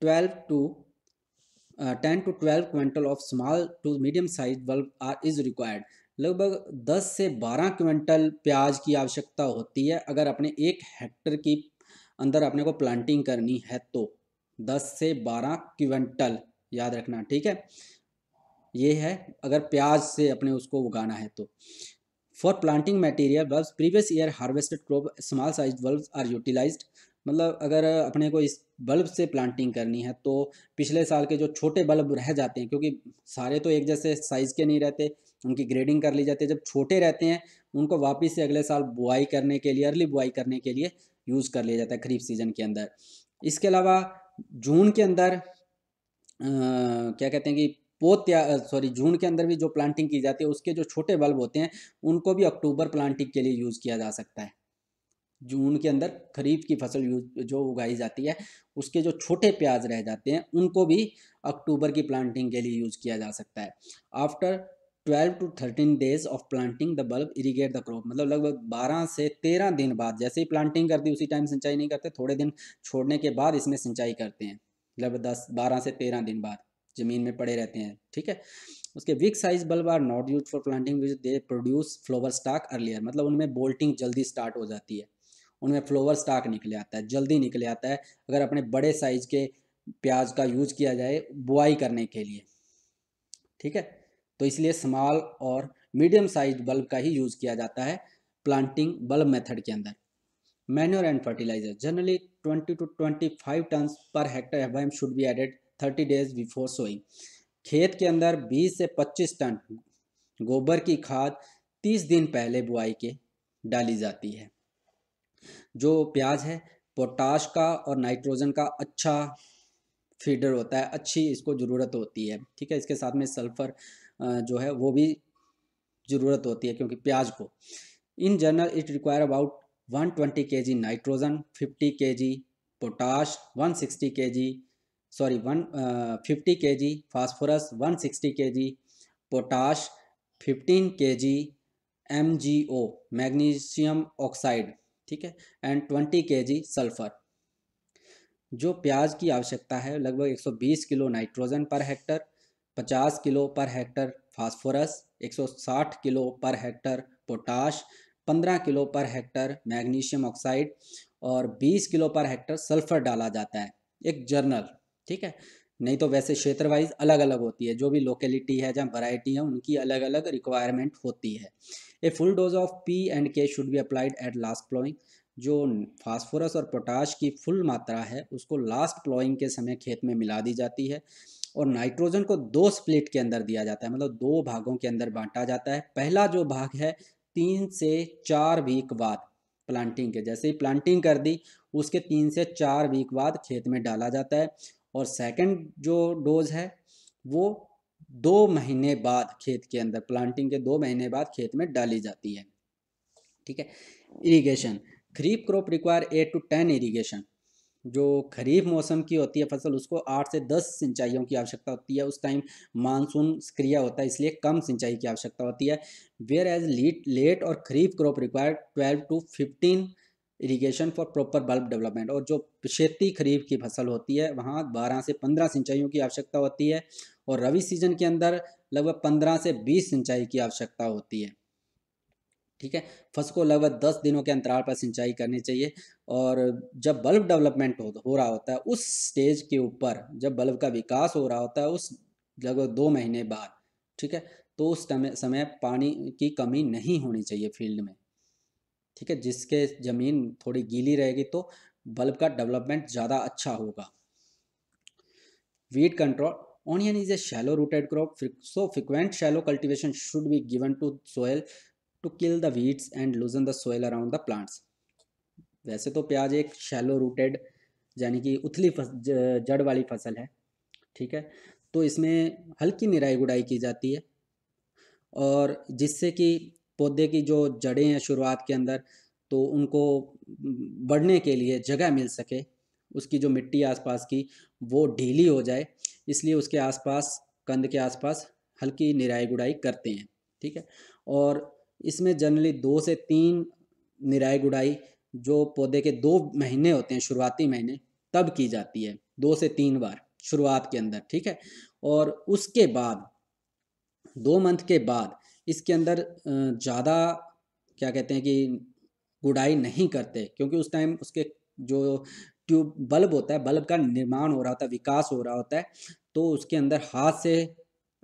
twelve to ten to twelve quintal of small to medium size bulb are is required लगभग 10 से 12 क्विंटल प्याज की आवश्यकता होती है अगर अपने एक हेक्टर की अंदर अपने को प्लांटिंग करनी है तो 10 से 12 क्विंटल याद रखना ठीक है ये है अगर प्याज से अपने उसको उगाना है तो for planting material bulb previous year harvested crop small size bulb are utilise मतलब अगर अपने को इस बल्ब से प्लांटिंग करनी है तो पिछले साल के जो छोटे बल्ब रह जाते हैं क्योंकि सारे तो एक जैसे साइज़ के नहीं रहते उनकी ग्रेडिंग कर ली जाती है जब छोटे रहते हैं उनको वापस से अगले साल बुआई करने के लिए अर्ली बुआई करने के लिए यूज़ कर लिया जाता है खरीफ सीजन के अंदर इसके अलावा जून के अंदर आ, क्या कहते हैं कि पोत सॉरी जून के अंदर भी जो प्लांटिंग की जाती है उसके जो छोटे बल्ब होते हैं उनको भी अक्टूबर प्लांटिंग के लिए यूज़ किया जा सकता है जून के अंदर खरीफ की फसल यूज जो उगाई जाती है उसके जो छोटे प्याज रह जाते हैं उनको भी अक्टूबर की प्लांटिंग के लिए यूज़ किया जा सकता है after twelve to thirteen days of planting the bulb irrigate the crop मतलब लगभग बारह से तेरह दिन बाद जैसे ही प्लांटिंग कर दी उसी टाइम सिंचाई नहीं करते थोड़े दिन छोड़ने के बाद इसमें सिंचाई करते हैं लगभग दस बारह से तेरह दिन बाद ज़मीन में पड़े रहते हैं ठीक है उसके weak size bulb are not use for planting which they produce flower stalk earlier मतलब उनमें बोल्टिंग जल्दी स्टार्ट हो जाती है उनमें फ्लोवर स्टाक निकले आता है जल्दी निकले आता है अगर अपने बड़े साइज के प्याज का यूज किया जाए बुआई करने के लिए ठीक है तो इसलिए स्मॉल और मीडियम साइज बल्ब का ही यूज़ किया जाता है प्लांटिंग बल्ब मेथड के अंदर manure and fertiliser generally 20 to 25 five tons per hectare F should be added 30 days before sowing खेत के अंदर 20 से 25 टन गोबर की खाद 30 दिन पहले बुआई के डाली जाती है जो प्याज है पोटाश का और नाइट्रोजन का अच्छा फीडर होता है अच्छी इसको ज़रूरत होती है ठीक है इसके साथ में सल्फ़र जो है वो भी ज़रूरत होती है क्योंकि प्याज को in general it require about 120 twenty K G nitrogen fifty के जी पोटाश वन सिक्सटी के जी सॉरी वन फिफ्टी के जी फॉस्फोरस वन सिक्सटी के जी potash fifteen K G M G O magnesium oxide ठीक है and twenty K ji sulphur जो प्याज की आवश्यकता है लगभग एक सौ बीस किलो नाइट्रोजन पर हेक्टर पचास kilo per hectare phosphorus 160 kilo per hectare potash 15 kilo per hectare magnesium oxide और 20 किलो पर हेक्टर सल्फर डाला जाता है एक जर्नल ठीक है नहीं तो वैसे क्षेत्र वाइज अलग अलग होती है जो भी लोकेलिटी है जहाँ वैरायटी है उनकी अलग अलग रिक्वायरमेंट होती है a full dose of P and K should be applied at last ploughing जो फास्फोरस और पोटाश की फुल मात्रा है उसको लास्ट प्लोइंग के समय खेत में मिला दी जाती है और नाइट्रोजन को दो स्प्लिट के अंदर दिया जाता है मतलब दो भागों के अंदर बांटा जाता है पहला जो भाग है तीन से चार वीक बाद प्लांटिंग के जैसे ही प्लांटिंग कर दी उसके तीन से चार वीक बाद खेत में डाला जाता है और सेकंड जो डोज है वो दो महीने बाद खेत के अंदर प्लांटिंग के दो महीने बाद खेत में डाली जाती है ठीक है irrigation kharif crop require eight to ten irrigation जो खरीफ मौसम की होती है फसल उसको आठ से दस सिंचाइयों की आवश्यकता होती है उस टाइम मानसून सक्रिय होता है इसलिए कम सिंचाई की आवश्यकता होती है वेयर एज लीट लेट और kharif crop require twelve to fifteen irrigation for proper bulb development और जो पिछेती खरीफ की फसल होती है वहाँ बारह से पंद्रह सिंचाइयों की आवश्यकता होती है और रवि सीजन के अंदर लगभग पंद्रह से बीस सिंचाई की आवश्यकता होती है ठीक है फसल को लगभग दस दिनों के अंतराल पर सिंचाई करनी चाहिए और जब बल्ब डेवलपमेंट हो, हो रहा होता है उस स्टेज के ऊपर जब बल्ब का विकास हो रहा होता है उस लगभग दो महीने बाद ठीक है तो उस समय समय पानी की कमी नहीं होनी चाहिए फील्ड में ठीक है जिसके ज़मीन थोड़ी गीली रहेगी तो बल्ब का डेवलपमेंट ज़्यादा अच्छा होगा weed control onion is a shallow rooted crop so frequent shallow cultivation should be given to soil to kill the weeds and loosen the soil around the plants वैसे तो प्याज एक शैलो रूटेड यानी कि उथली फस, जड़ वाली फसल है ठीक है तो इसमें हल्की निराई गुड़ाई की जाती है और जिससे कि पौधे की जो जड़ें हैं शुरुआत के अंदर तो उनको बढ़ने के लिए जगह मिल सके उसकी जो मिट्टी आसपास की वो ढीली हो जाए इसलिए उसके आसपास कंद के आसपास हल्की निराई गुड़ाई करते हैं ठीक है और इसमें जनरली दो से तीन निराई गुड़ाई जो पौधे के दो महीने होते हैं शुरुआती महीने तब की जाती है दो से तीन बार शुरुआत के अंदर ठीक है और उसके बाद दो मंथ के बाद इसके अंदर ज़्यादा क्या कहते हैं कि गुड़ाई नहीं करते क्योंकि उस टाइम उसके जो ट्यूब बल्ब होता है बल्ब का निर्माण हो रहा होता है विकास हो रहा होता है तो उसके अंदर हाथ से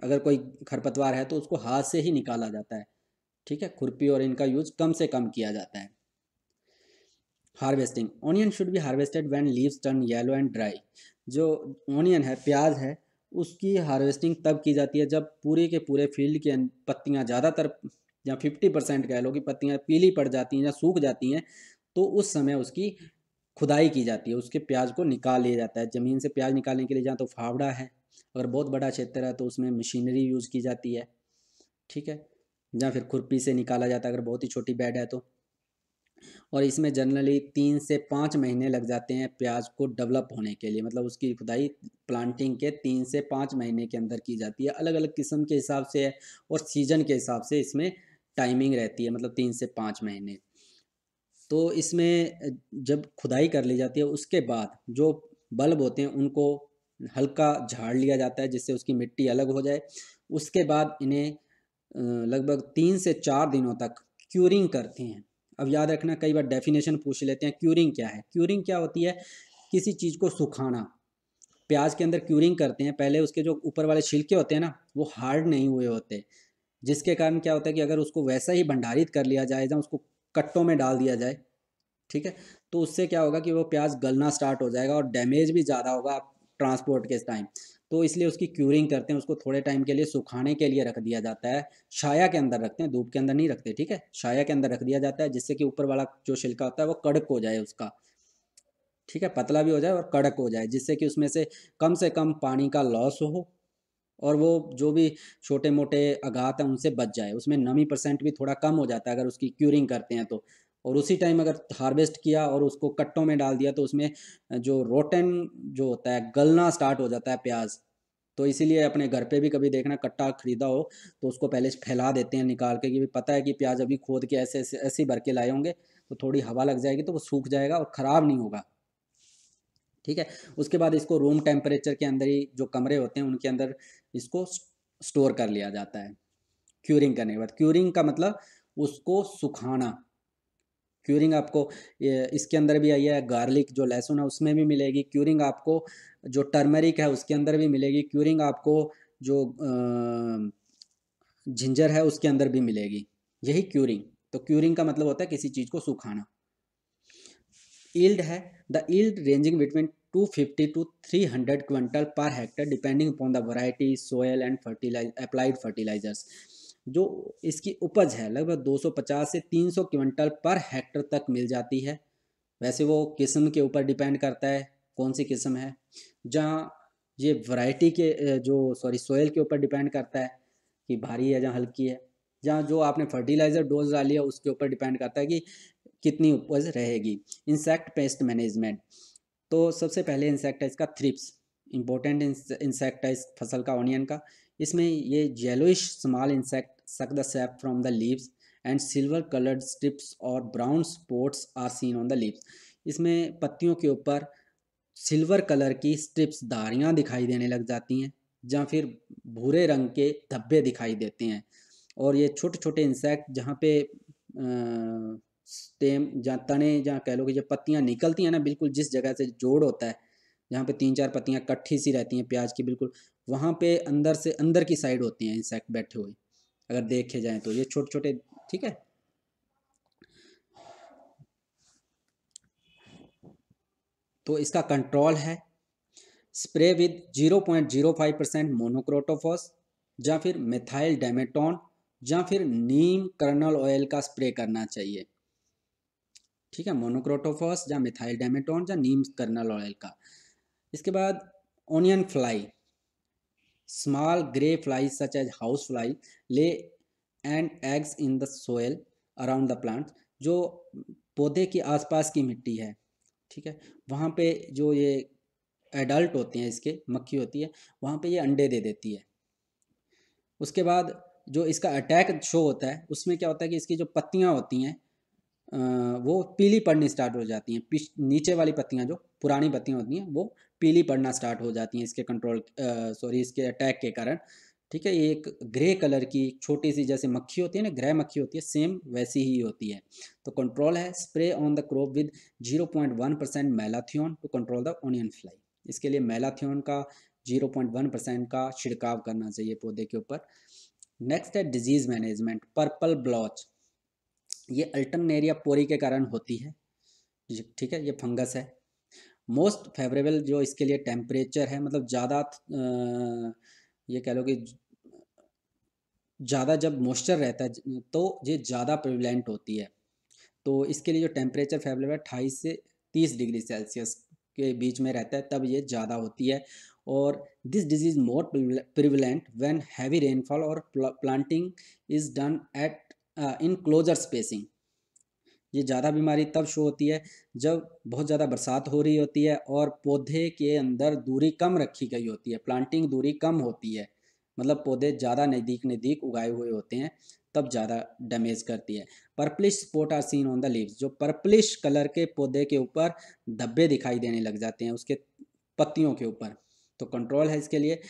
अगर कोई खरपतवार है तो उसको हाथ से ही निकाला जाता है ठीक है खुरपी और इनका यूज कम से कम किया जाता है harvesting onion should be harvested when leaves turn yellow and dry जो ऑनियन है प्याज है उसकी हार्वेस्टिंग तब की जाती है जब पूरे के पूरे फील्ड की अं-, पत्तियाँ ज़्यादातर या फिफ्टी परसेंट कह लो कि पत्तियाँ पीली पड़ जाती हैं या सूख जाती हैं तो उस समय उसकी खुदाई की जाती है उसके प्याज को निकाल लिया जाता है ज़मीन से प्याज निकालने के लिए जहाँ तो फावड़ा है अगर बहुत बड़ा क्षेत्र है तो उसमें मशीनरी यूज़ की जाती है ठीक है या फिर खुरपी से निकाला जाता है अगर बहुत ही छोटी बेड है तो और इसमें जनरली तीन से पाँच महीने लग जाते हैं प्याज को डेवलप होने के लिए मतलब उसकी खुदाई प्लांटिंग के तीन से पाँच महीने के अंदर की जाती है अलग अलग किस्म के हिसाब से है और सीजन के हिसाब से इसमें टाइमिंग रहती है मतलब तीन से पाँच महीने तो इसमें जब खुदाई कर ली जाती है उसके बाद जो बल्ब होते हैं उनको हल्का झाड़ लिया जाता है जिससे उसकी मिट्टी अलग हो जाए उसके बाद इन्हें लगभग तीन से चार दिनों तक क्यूरिंग करते हैं अब याद रखना कई बार डेफिनेशन पूछ लेते हैं क्यूरिंग क्या है क्यूरिंग क्या होती है किसी चीज़ को सुखाना प्याज के अंदर क्यूरिंग करते हैं पहले उसके जो ऊपर वाले छिलके होते हैं ना वो हार्ड नहीं हुए होते जिसके कारण क्या होता है कि अगर उसको वैसा ही भंडारित कर लिया जाए या उसको कट्टों में डाल दिया जाए ठीक है तो उससे क्या होगा कि वो प्याज गलना स्टार्ट हो जाएगा और डैमेज भी ज़्यादा होगा ट्रांसपोर्ट के टाइम तो इसलिए उसकी क्यूरिंग करते हैं उसको थोड़े टाइम के लिए सुखाने के लिए रख दिया जाता है छाया के अंदर रखते हैं धूप के अंदर नहीं रखते ठीक है छाया के अंदर रख दिया जाता है जिससे कि ऊपर वाला जो छिलका होता है वो कड़क हो जाए उसका ठीक है पतला भी हो जाए और कड़क हो जाए जिससे कि उसमें से कम से कम पानी का लॉस हो और वो जो भी छोटे मोटे आघात हैं उनसे बच जाए उसमें नमी परसेंट भी थोड़ा कम हो जाता है अगर उसकी क्यूरिंग करते हैं तो और उसी टाइम अगर हार्वेस्ट किया और उसको कट्टों में डाल दिया तो उसमें जो रोटन जो होता है गलना स्टार्ट हो जाता है प्याज तो इसीलिए अपने घर पे भी कभी देखना कट्टा खरीदा हो तो उसको पहले फैला देते हैं निकाल के कि पता है कि प्याज अभी खोद के ऐसे ऐसे ऐसे भर के लाए होंगे तो थोड़ी हवा लग जाएगी तो वो सूख जाएगा और ख़राब नहीं होगा ठीक है उसके बाद इसको रूम टेम्परेचर के अंदर ही जो कमरे होते हैं उनके अंदर इसको स्टोर कर लिया जाता है क्यूरिंग करने के बाद क्यूरिंग का मतलब उसको सुखाना क्यूरिंग आपको इसके अंदर भी आई है गार्लिक जो लहसुन है उसमें भी मिलेगी क्यूरिंग आपको जो टर्मरिक है उसके अंदर भी मिलेगी क्यूरिंग आपको जो जिंजर है उसके अंदर भी मिलेगी यही क्यूरिंग तो क्यूरिंग का मतलब होता है किसी चीज़ को सुखाना ईल्ड है the yield ranging between 250 to 300 quintal per hectare depending upon the variety soil and fertilise applied fertilisers जो इसकी उपज है लगभग 250 से 300 क्विंटल पर हेक्टर तक मिल जाती है वैसे वो किस्म के ऊपर डिपेंड करता है कौन सी किस्म है जहाँ ये वैरायटी के जो सॉरी सोयल के ऊपर डिपेंड करता है कि भारी है जहाँ हल्की है जहाँ जो आपने फर्टिलाइज़र डोज डाली है उसके ऊपर डिपेंड करता है कि कितनी उपज रहेगी इंसेक्ट पेस्ट मैनेजमेंट तो सबसे पहले इंसेक्ट है इसका थ्रिप्स इंपॉर्टेंट इंसेक्ट है इस फसल का ऑनियन का इसमें ये yellowish small insect suck the sap from the leaves and silver coloured strips और brown spots are seen on the leaves इसमें पत्तियों के ऊपर सिल्वर कलर की स्ट्रिप्स धारियाँ दिखाई देने लग जाती हैं या फिर भूरे रंग के धब्बे दिखाई देते हैं और ये छोटे छोटे इंसेक्ट जहाँ पे स्टेम या तने या कह लो कि जब पत्तियाँ निकलती हैं ना बिल्कुल जिस जगह से जोड़ होता है जहाँ पे तीन चार पत्तियाँ कट्ठी सी रहती हैं प्याज की बिल्कुल वहाँ पे अंदर से अंदर की साइड होती हैं इंसेक्ट बैठे हुए अगर देखे जाए तो ये छोटे छोटे ठीक है तो इसका कंट्रोल है स्प्रे विद 0.05 परसेंट मोनोक्रोटोफॉस या फिर मेथाइल डेमेटोन या फिर नीम कर्नल ऑयल का स्प्रे करना चाहिए ठीक है मोनोक्रोटोफॉस या मिथाइल डेमेटोन या नीम कर्नल ऑयल का इसके बाद onion fly Small grey flies such as housefly lay and eggs in the soil around the plant जो पौधे के आसपास की मिट्टी है ठीक है वहाँ पे जो ये एडल्ट होते हैं इसके मक्खी होती है वहाँ पे ये अंडे दे देती है उसके बाद जो इसका अटैक शो होता है उसमें क्या होता है कि इसकी जो पत्तियाँ होती हैं वो पीली पड़नी स्टार्ट हो जाती हैं नीचे वाली पत्तियाँ जो पुरानी बत्तियाँ होती हैं वो पीली पड़ना स्टार्ट हो जाती हैं इसके कंट्रोल सॉरी इसके अटैक के कारण ठीक है ये एक ग्रे कलर की छोटी सी जैसे मक्खी होती है ना ग्रह मक्खी होती है सेम वैसी ही होती है तो कंट्रोल है spray on the crop with 0.1 percent malathion to control the onion fly इसके लिए मेलाथियोन का 0.1 परसेंट का छिड़काव करना चाहिए पौधे के ऊपर नेक्स्ट है डिजीज़ मैनेजमेंट पर्पल ब्लॉच ये अल्टरनेरिया पोरी के कारण होती है ठीक है ये फंगस है मोस्ट फेवरेबल जो इसके लिए टेम्परेचर है मतलब ज़्यादा ये कह लो कि ज़्यादा जब मॉइस्चर रहता है तो ये ज़्यादा प्रिवलेंट होती है तो इसके लिए जो टेम्परेचर फेवरेबल है अट्ठाईस से तीस डिग्री सेल्सियस के बीच में रहता है तब ये ज़्यादा होती है और this disease more prevalent when heavy rainfall और planting is done at in closer spacing ये ज़्यादा बीमारी तब शो होती है जब बहुत ज़्यादा बरसात हो रही होती है और पौधे के अंदर दूरी कम रखी गई होती है प्लांटिंग दूरी कम होती है मतलब पौधे ज़्यादा नज़दीक नज़दीक उगाए हुए होते हैं तब ज़्यादा डैमेज करती है purplish spot are seen on the leaves जो पर्पलिश कलर के पौधे के ऊपर धब्बे दिखाई देने लग जाते हैं उसके पत्तियों के ऊपर तो कंट्रोल है इसके लिए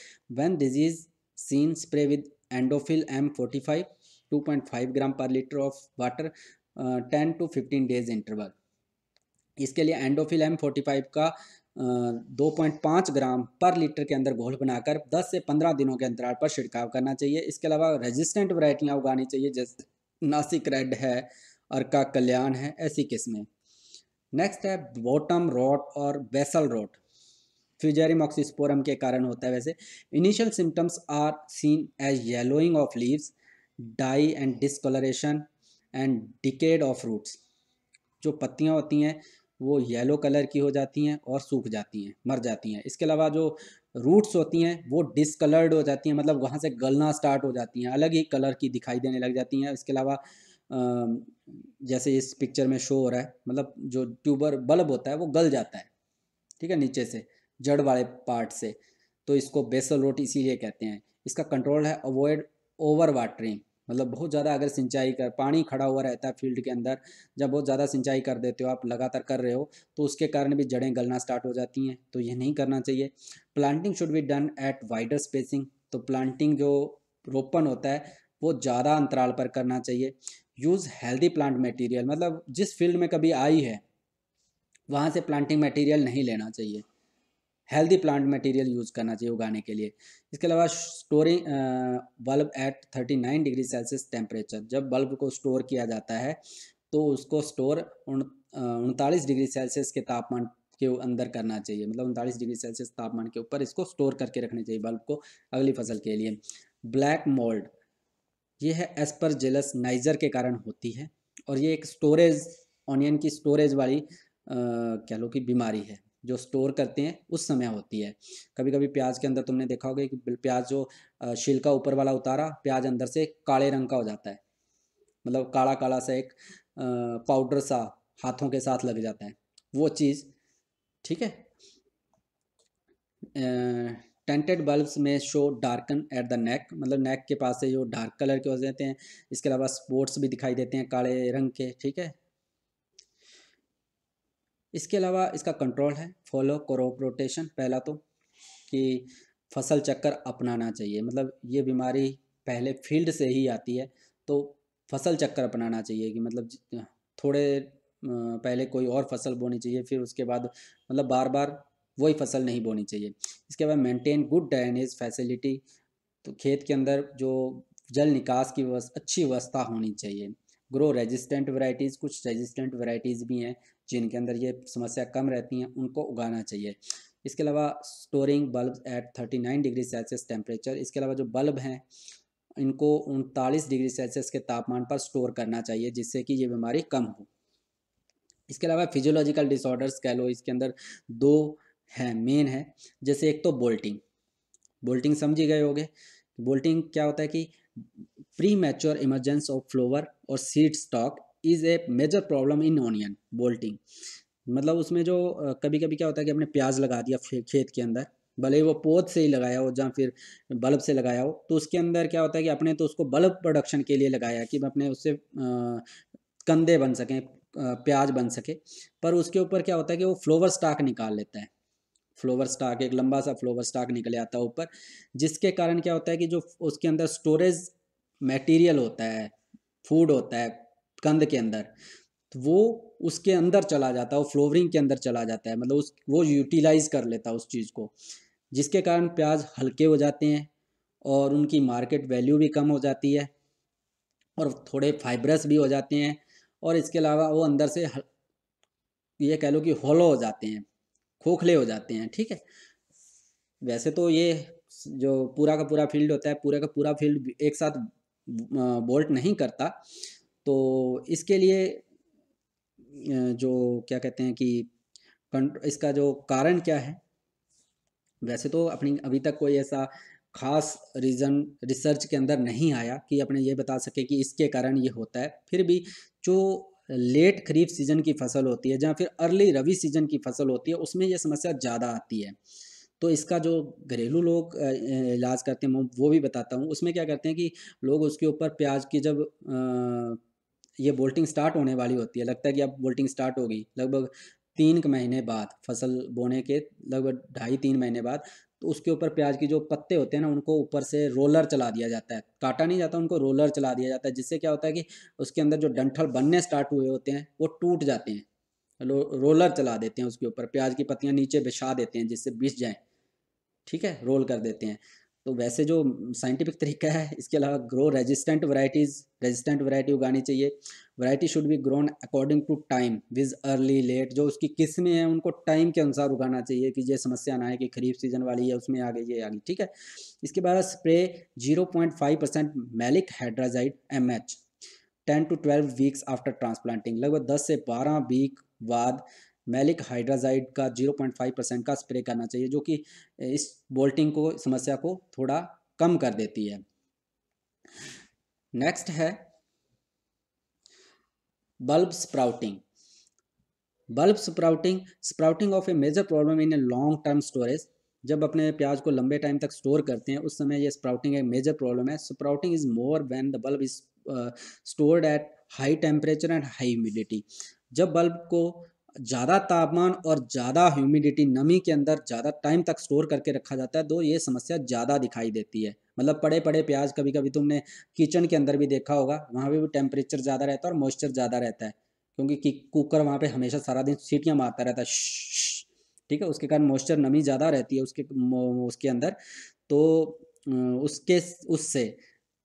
when disease seen spray with indofil M forty five two point five gram per litre of water ten to fifteen days interval इसके लिए एंडोफिल एम फोर्टी फाइव का दो पॉइंट पाँच ग्राम पर लीटर के अंदर घोल बनाकर दस से पंद्रह दिनों के अंतराल पर छिड़काव करना चाहिए इसके अलावा रेजिस्टेंट वरायटियाँ उगानी चाहिए जैसे नासिक रेड है अर्का कल्याण है ऐसी किस्में नेक्स्ट है बॉटम रोट और बेसल रोट फ्यूजेरी मॉक्सिसपोरम के कारण होता है वैसे initial symptoms are seen as yellowing of leaves die and discoloration and decayed of roots जो पत्तियाँ होती हैं वो येलो कलर की हो जाती हैं और सूख जाती हैं मर जाती हैं इसके अलावा जो रूट्स होती हैं वो डिसकलर्ड हो जाती हैं मतलब वहाँ से गलना स्टार्ट हो जाती हैं अलग ही कलर की दिखाई देने लग जाती हैं इसके अलावा जैसे इस पिक्चर में शो हो रहा है मतलब जो ट्यूबर बल्ब होता है वो गल जाता है ठीक है नीचे से जड़ वाले पार्ट से तो इसको बेसल रोट इसीलिए कहते हैं इसका कंट्रोल है अवॉइड ओवर वाटरिंग मतलब बहुत ज़्यादा अगर सिंचाई कर पानी खड़ा हुआ रहता है फील्ड के अंदर जब बहुत ज़्यादा सिंचाई कर देते हो आप लगातार कर रहे हो तो उसके कारण भी जड़ें गलना स्टार्ट हो जाती हैं तो ये नहीं करना चाहिए planting should be done at wider spacing तो प्लांटिंग जो रोपण होता है वो ज़्यादा अंतराल पर करना चाहिए यूज़ हेल्दी प्लांट मटीरियल मतलब जिस फील्ड में कभी आई है वहाँ से प्लांटिंग मटीरियल नहीं लेना चाहिए हेल्दी प्लांट मटेरियल यूज़ करना चाहिए उगाने के लिए इसके अलावा storing bulb at 39 degree Celsius temperature जब बल्ब को स्टोर किया जाता है तो उसको स्टोर उनतालीस डिग्री सेल्सियस के तापमान के अंदर करना चाहिए मतलब उनतालीस डिग्री सेल्सियस तापमान के ऊपर इसको स्टोर करके रखना चाहिए बल्ब को अगली फसल के लिए ब्लैक मोल्ड ये है जेलस नाइजर के कारण होती है और ये एक स्टोरेज ऑनियन की स्टोरेज वाली कह लो कि बीमारी है जो स्टोर करते हैं उस समय होती है कभी कभी प्याज के अंदर तुमने देखा होगा कि प्याज जो छिलका ऊपर वाला उतारा प्याज अंदर से काले रंग का हो जाता है मतलब काला काला सा एक पाउडर सा हाथों के साथ लग जाता है वो चीज़ ठीक है टेंटेड बल्ब्स में show darken at the neck मतलब नेक के पास से जो डार्क कलर के हो जाते हैं इसके अलावा स्पोर्ट्स भी दिखाई देते हैं काले रंग के ठीक है इसके अलावा इसका कंट्रोल है फॉलो क्रॉप रोटेशन पहला तो कि फसल चक्कर अपनाना चाहिए मतलब ये बीमारी पहले फील्ड से ही आती है तो फसल चक्कर अपनाना चाहिए कि मतलब थोड़े पहले कोई और फसल बोनी चाहिए फिर उसके बाद मतलब बार बार वही फसल नहीं बोनी चाहिए इसके बाद मेंटेन गुड ड्रेनेज फैसिलिटी तो खेत के अंदर जो जल निकास की अच्छी व्यवस्था होनी चाहिए ग्रो रेजिस्टेंट वैरायटीज़ कुछ रेजिस्टेंट वैरायटीज़ भी हैं जिनके अंदर ये समस्या कम रहती हैं उनको उगाना चाहिए इसके अलावा storing bulb at thirty nine degree Celsius temperature इसके अलावा जो बल्ब हैं इनको उनतालीस डिग्री सेल्सियस के तापमान पर स्टोर करना चाहिए जिससे कि ये बीमारी कम हो इसके अलावा फिजियोलॉजिकल डिसऑर्डर्स कह लो इसके अंदर दो हैं मेन है जैसे एक तो बोल्टिंग बोल्टिंग समझी गए होगे बोल्टिंग क्या होता है कि premature emergence of flower और seed stalk is a major problem in onion bolting मतलब उसमें जो कभी कभी क्या होता है कि हमने प्याज लगा दिया खेत के अंदर भले वो पौध से ही लगाया हो या फिर बल्ब से लगाया हो तो उसके अंदर क्या होता है कि अपने तो उसको बल्ब प्रोडक्शन के लिए लगाया कि अपने उससे कंधे बन सकें प्याज बन सके पर उसके ऊपर क्या होता है कि वो फ्लोवर स्टाक निकाल लेता है फ्लोवर स्टाक एक लंबा सा फ्लोवर स्टाक निकले आता है ऊपर जिसके कारण क्या होता है कि जो उसके अंदर स्टोरेज मटेरियल होता है फूड होता है कंध के अंदर तो वो उसके अंदर चला जाता है वो फ्लोवरिंग के अंदर चला जाता है मतलब उस वो यूटिलाइज़ कर लेता है उस चीज़ को जिसके कारण प्याज हल्के हो जाते हैं और उनकी मार्केट वैल्यू भी कम हो जाती है और थोड़े फाइब्रस भी हो जाते हैं और इसके अलावा वो अंदर से ये कह लो कि होलो हो जाते हैं खोखले हो जाते हैं ठीक है वैसे तो ये जो पूरा का पूरा फील्ड होता है पूरा का पूरा फील्ड एक साथ बोल्ट नहीं करता तो इसके लिए जो क्या कहते हैं कि इसका जो कारण क्या है वैसे तो अपनी अभी तक कोई ऐसा खास रीज़न रिसर्च के अंदर नहीं आया कि अपने ये बता सके कि इसके कारण ये होता है फिर भी जो लेट खरीफ सीज़न की फसल होती है जहाँ फिर अर्ली रवि सीज़न की फसल होती है उसमें यह समस्या ज़्यादा आती है तो इसका जो घरेलू लोग इलाज करते हैं वो भी बताता हूँ उसमें क्या करते हैं कि लोग उसके ऊपर प्याज की जब ये बोल्टिंग स्टार्ट होने वाली होती है लगता है कि अब बोल्टिंग स्टार्ट होगी लगभग तीन महीने बाद फसल बोने के लगभग ढाई तीन महीने बाद तो उसके ऊपर प्याज की जो पत्ते होते हैं ना उनको ऊपर से रोलर चला दिया जाता है काटा नहीं जाता उनको रोलर चला दिया जाता है जिससे क्या होता है कि उसके अंदर जो डंठल बनने स्टार्ट हुए होते हैं वो टूट जाते हैं रोलर चला देते हैं उसके ऊपर प्याज की पत्तियाँ नीचे बिछा देते हैं जिससे बिछ जाएँ ठीक है रोल कर देते हैं तो वैसे जो साइंटिफिक तरीका है इसके अलावा grow resistant varieties resistant variety उगानी चाहिए variety should be grown according to time wise early late जो उसकी किस्में हैं उनको टाइम के अनुसार उगाना चाहिए कि ये समस्या ना है कि खरीफ सीजन वाली है उसमें आ गई ये आ गई ठीक है इसके बाद spray zero point five percent maleic hydrazide M H ten to twelve weeks after transplanting लगभग दस से बारह वीक बाद मेलिक हाइड्राजाइड का 0.5 परसेंट का स्प्रे करना चाहिए जो कि इस बोल्टिंग को समस्या को थोड़ा कम कर देती है नेक्स्ट है bulb sprouting bulb sprouting sprouting of a major problem in a long term storage जब अपने प्याज को लंबे टाइम तक स्टोर करते हैं उस समय ये स्प्राउटिंग एक मेजर प्रॉब्लम है sprouting is more when the bulb is stored at high temperature and high humidity जब बल्ब को ज़्यादा तापमान और ज़्यादा ह्यूमिडिटी नमी के अंदर ज़्यादा टाइम तक स्टोर करके रखा जाता है तो ये समस्या ज़्यादा दिखाई देती है मतलब पड़े पड़े प्याज कभी कभी तुमने किचन के अंदर भी देखा होगा वहाँ भी टेम्परेचर ज़्यादा रहता है और मॉइस्चर ज़्यादा रहता है क्योंकि कुकर वहाँ पर हमेशा सारा दिन सीटियाँ मारता रहता है ठीक है उसके कारण मॉइस्चर नमी ज़्यादा रहती है उसके उसके अंदर तो उसके उससे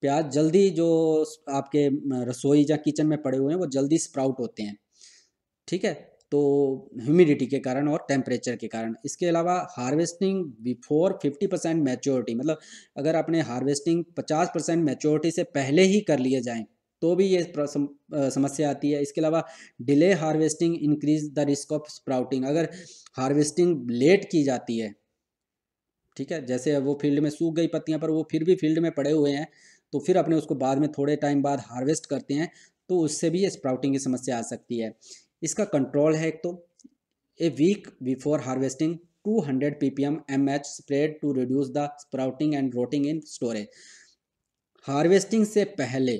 प्याज जल्दी जो आपके रसोई या किचन में पड़े हुए हैं वो जल्दी स्प्राउट होते हैं ठीक है तो ह्यूमिडिटी के कारण और टेम्परेचर के कारण इसके अलावा हार्वेस्टिंग बिफोर 50 परसेंट मेच्योरिटी मतलब अगर आपने हार्वेस्टिंग 50 परसेंट मेच्योरिटी से पहले ही कर लिए जाएँ तो भी ये समस्या आती है इसके अलावा delay harvesting increase the risk of sprouting अगर हार्वेस्टिंग लेट की जाती है ठीक है जैसे वो फील्ड में सूख गई पत्तियां पर वो फिर भी फील्ड में पड़े हुए हैं तो फिर अपने उसको बाद में थोड़े टाइम बाद हार्वेस्ट करते हैं तो उससे भी स्प्राउटिंग की समस्या आ सकती है इसका कंट्रोल है एक तो a week before harvesting 200 M H spread to reduce the sprouting and rotting in storage harvesting से पहले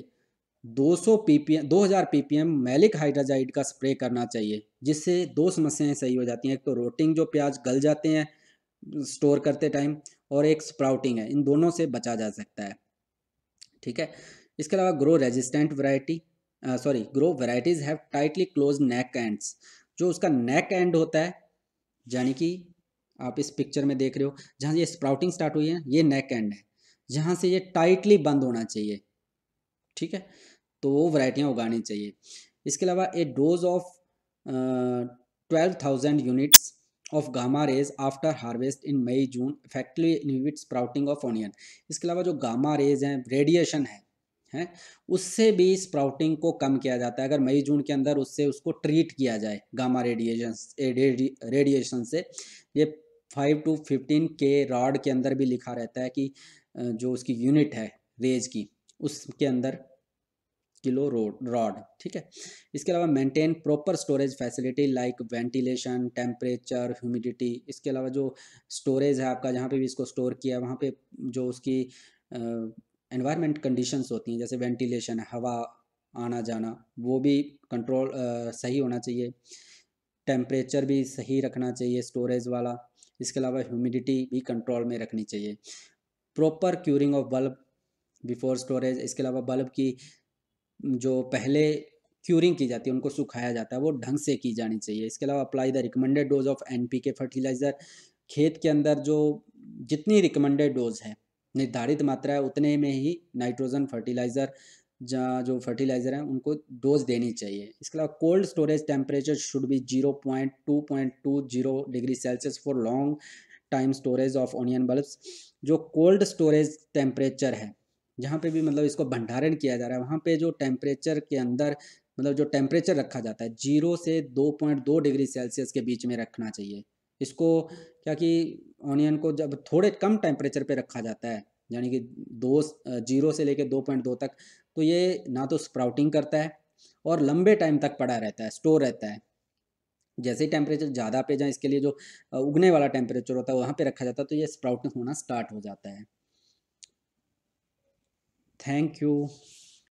200 P P M maleic hydrazide का स्प्रे करना चाहिए जिससे दो समस्याएँ सही हो जाती हैं एक तो रोटिंग जो प्याज गल जाते हैं स्टोर करते टाइम और एक स्प्राउटिंग है इन दोनों से बचा जा सकता है ठीक है इसके अलावा grow resistant variety sorry grow varieties have tightly close neck ends जो उसका नेक एंड होता है यानी कि आप इस पिक्चर में देख रहे हो जहाँ से ये स्प्राउटिंग स्टार्ट हुई है ये नेक एंड है जहाँ से ये टाइटली बंद होना चाहिए ठीक है तो वो वरायटियाँ उगानी चाहिए इसके अलावा a dose of twelve thousand units of gamma rays after harvest in May June effectively inhibit sprouting of onion इसके अलावा जो गामा रेज हैं रेडिएशन है हैं उससे भी स्प्राउटिंग को कम किया जाता है अगर मई जून के अंदर उससे उसको ट्रीट किया जाए गामा रेडिएशन रेडिएशन से ये फाइव टू फिफ्टीन के रॉड के अंदर भी लिखा रहता है कि जो उसकी यूनिट है रेज की उसके अंदर किलो रोड रॉड ठीक है इसके अलावा maintain proper storage facility like ventilation temperature humidity इसके अलावा जो स्टोरेज है आपका जहाँ पे भी इसको स्टोर किया वहाँ पे जो उसकी एनवायरमेंट कंडीशंस होती हैं जैसे वेंटिलेशन हवा आना जाना वो भी कंट्रोल सही होना चाहिए टेम्परेचर भी सही रखना चाहिए स्टोरेज वाला इसके अलावा ह्यूमिडिटी भी कंट्रोल में रखनी चाहिए proper curing of bulb before storage इसके अलावा बल्ब की जो पहले क्यूरिंग की जाती है उनको सुखाया जाता है वो ढंग से की जानी चाहिए इसके अलावा apply the recommended dose of N P K fertiliser खेत के अंदर जो जितनी रिकमेंडेड डोज है निर्धारित मात्रा है उतने में ही नाइट्रोजन फर्टिलाइज़र जहाँ जो फर्टिलाइज़र हैं उनको डोज देनी चाहिए इसके अलावा cold storage temperature should be zero point two point two zero degree Celsius for long time storage of onion bulbs जो कोल्ड स्टोरेज टेम्परेचर है जहाँ पे भी मतलब इसको भंडारण किया जा रहा है वहाँ पे जो टेम्परेचर के अंदर मतलब जो टेम्परेचर रखा जाता है जीरो से दो पॉइंट दो डिग्री सेल्सियस के बीच में रखना चाहिए इसको क्या कि ऑनियन को जब थोड़े कम टेम्परेचर पे रखा जाता है यानी कि दो जीरो से लेके दो पॉइंट दो तक तो ये ना तो स्प्राउटिंग करता है और लंबे टाइम तक पड़ा रहता है स्टोर रहता है जैसे ही टेम्परेचर ज़्यादा पे जाए इसके लिए जो उगने वाला टेम्परेचर होता है वहाँ पे रखा जाता है तो ये स्प्राउटिंग होना स्टार्ट हो जाता है थैंक यू